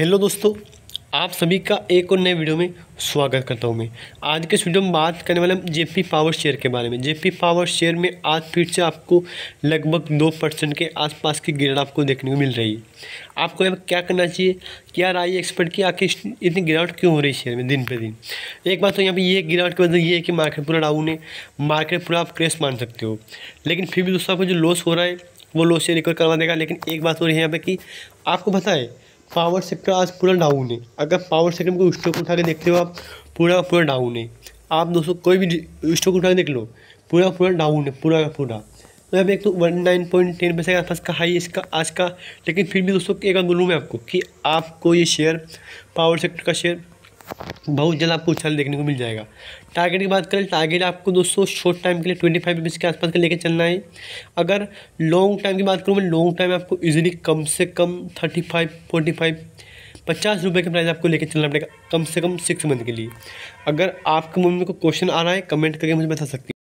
hello दोस्तों आप सभी का एक और नए वीडियो में स्वागत करता हूं मैं आज के इस वीडियो में बात करने वाला हम जेपी पावर शेयर के बारे में जेपी पावर शेयर में आज फिर से आपको लगभग दो परसेंट के आसपास की गिरावट आपको देखने को मिल रही है आपको यहाँ क्या करना चाहिए क्या राय एक्सपर्ट की आखिर इतनी गिरावट क्यों हो रही है शेयर में दिन पर दिन एक बात तो यहाँ पर ये गिरावट की वजह ये है कि मार्केट पूरा डाउन है मार्केट पूरा आप क्रेश मान सकते हो लेकिन फिर भी दोस्तों आपको जो लॉस हो रहा है वो लॉस से रिकवर करवा देगा लेकिन एक बात हो रही है यहाँ पर कि आपको पता है पावर सेक्टर आज पूरा डाउन है अगर पावर सेक्टर में कोई स्टॉक उठा के देखते हो आप पूरा पूरा डाउन है आप दोस्तों कोई भी स्टॉक उठा के देख लो पूरा पूरा डाउन है पूरा का पूरा मैं तो अभी एक तो one nine point ten percent का आसपास का हाई इसका आज का लेकिन फिर भी दोस्तों एक बार बोलूँ मैं आपको कि आपको ये शेयर पावर सेक्टर का शेयर बहुत जल्द आपको उछाल देखने को मिल जाएगा टारगेट की बात करें टारगेट आपको दोस्तों शॉर्ट टाइम के लिए ट्वेंटी फाइव के आसपास का लेकर चलना है अगर लॉन्ग टाइम की बात करूँ मैं लॉन्ग टाइम आपको इजीली कम से कम थर्टी फाइव फोर्टी फाइव पचास रुपये के प्राइस आपको लेकर चलना पड़ेगा कम से कम सिक्स मंथ के लिए अगर आपके मम्मी में कोई क्वेश्चन आ रहा है कमेंट करके मुझे बता सकती